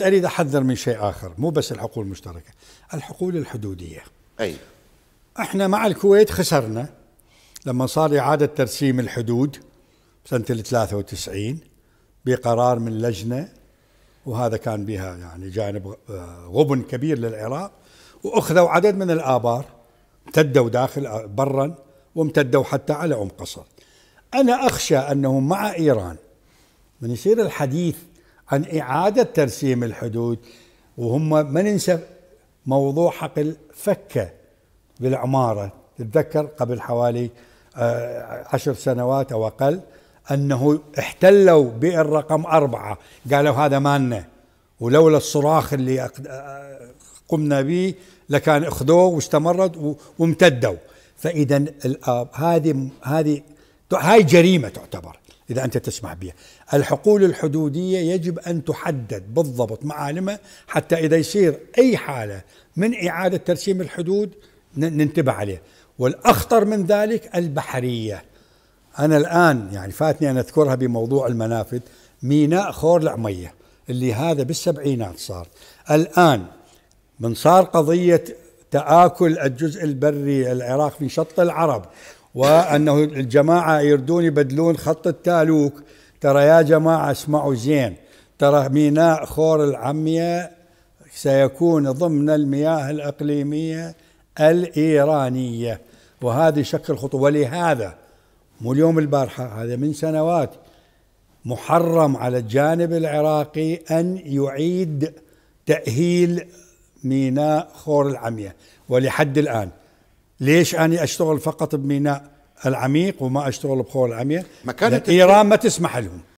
اريد احذر من شيء اخر مو بس الحقول المشتركه الحقول الحدوديه اي احنا مع الكويت خسرنا لما صار اعاده ترسيم الحدود سنه ال 93 بقرار من لجنه وهذا كان بها يعني جانب آه، غبن كبير للعراق واخذوا عدد من الابار امتدوا داخل آه، برا وامتدوا حتى على ام قصر انا اخشى انه مع ايران من يصير الحديث عن إعادة ترسيم الحدود وهم ما ننسى موضوع حق الفكة بالعمارة تتذكر قبل حوالي آه، عشر سنوات أو أقل أنه احتلوا بئر رقم أربعة قالوا هذا مالنا ولولا الصراخ اللي آه، قمنا به لكان اخذوه واستمرت وامتدوا فاذا هذه هذه هاي جريمه تعتبر إذا أنت تسمح بها الحقول الحدودية يجب أن تحدد بالضبط معالمها حتى إذا يصير أي حالة من إعادة ترسيم الحدود ننتبه عليه والأخطر من ذلك البحرية أنا الآن يعني فاتني أن أذكرها بموضوع المنافذ ميناء خور العمية اللي هذا بالسبعينات صار الآن من صار قضية تآكل الجزء البري العراق في شط العرب وأنه الجماعة يردون يبدلون خط التالوك ترى يا جماعة اسمعوا زين ترى ميناء خور العمية سيكون ضمن المياه الإقليمية الإيرانية وهذه شكل خطوة ولهذا مو اليوم البارحة هذا من سنوات محرم على الجانب العراقي أن يعيد تأهيل ميناء خور العمية ولحد الآن ليش أنا أشتغل فقط بميناء العميق وما أشتغل بخور العميق إيران ما تسمح لهم